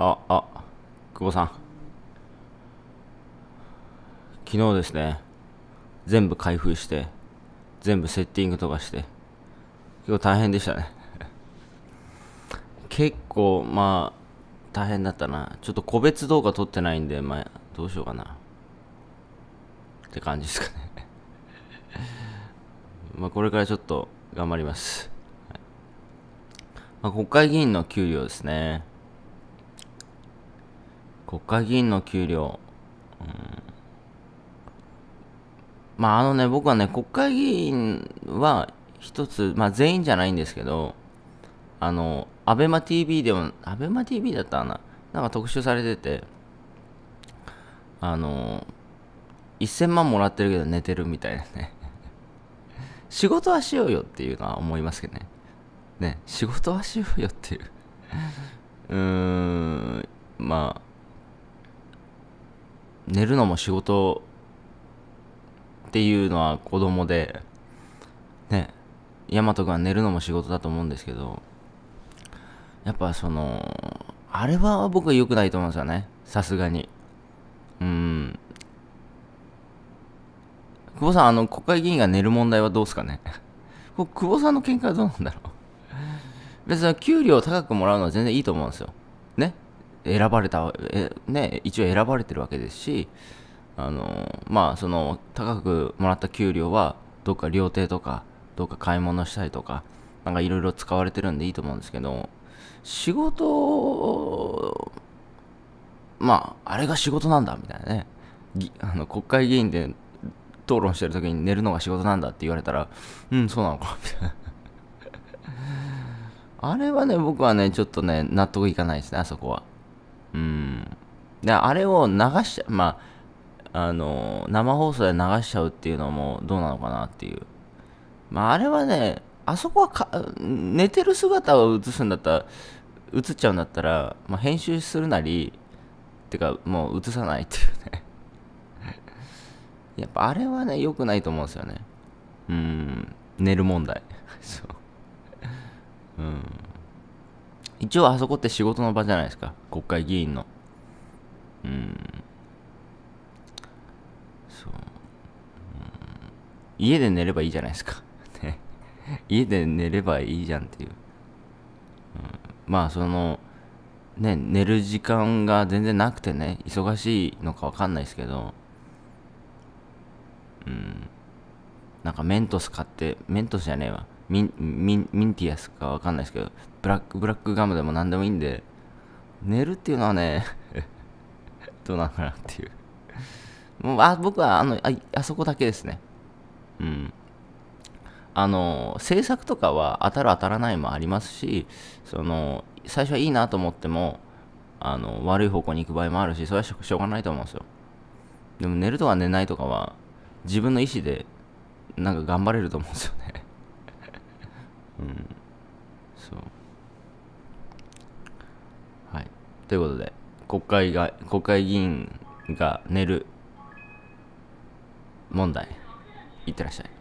あ、あ、久保さん。昨日ですね、全部開封して、全部セッティングとかして、結構大変でしたね。結構、まあ、大変だったな。ちょっと個別動画撮ってないんで、まあ、どうしようかな。って感じですかね まあ、これからちょっと頑張ります。まあ、国会議員の給料ですね。国会議員の給料。うん、まあ、あのね、僕はね、国会議員は一つ、まあ、全員じゃないんですけど、あの、アベマ t v でも、アベマ t v だったかななんか特集されてて、あの、1000万もらってるけど寝てるみたいなね。仕事はしようよっていうのは思いますけどね。ね、仕事はしようよっていううーん、まあ、寝るのも仕事っていうのは子供で、ね、大和君は寝るのも仕事だと思うんですけど、やっぱその、あれは僕は良くないと思うんですよね。さすがに。うん。久保さん、あの、国会議員が寝る問題はどうですかね 久保さんの見解はどうなんだろう別に給料高くもらうのは全然いいと思うんですよ。ね。選ばれた、えね、一応選ばれてるわけですし、あのまあ、その、高くもらった給料は、どっか料亭とか、どっか買い物したりとか、なんかいろいろ使われてるんでいいと思うんですけど、仕事、まあ、あれが仕事なんだ、みたいなね。あの国会議員で討論してる時に寝るのが仕事なんだって言われたら、うん、そうなのか、みたいな。あれはね、僕はね、ちょっとね、納得いかないですね、あそこは。で、あれを流しちゃ、まあ、あの、生放送で流しちゃうっていうのもどうなのかなっていう。まあ、あれはね、あそこはか、寝てる姿を映すんだったら、映っちゃうんだったら、まあ、編集するなり、てか、もう映さないっていうね やっぱあれはね、良くないと思うんですよね。うん、寝る問題。そう。うん。一応あそこって仕事の場じゃないですか。国会議員の。うん。そう。うん、家で寝ればいいじゃないですか。ね家で寝ればいいじゃんっていう。うん、まあ、その、ね、寝る時間が全然なくてね、忙しいのかわかんないですけど、うん。なんかメントス買って、メントスじゃねえわ。ミン、ミン、ミンティアスかわかんないですけど、ブラック、ブラックガムでも何でもいいんで、寝るっていうのはねどうなのかなっていう。もうあ僕はあのあ、あそこだけですね。うん。あの、制作とかは当たる当たらないもありますし、その、最初はいいなと思っても、あの、悪い方向に行く場合もあるし、それはしょうがないと思うんですよ。でも寝るとか寝ないとかは、自分の意思で、なんか頑張れると思うんですよね。うん。そう。はい。ということで、国会が国会議員が寝る問題いってらっしゃい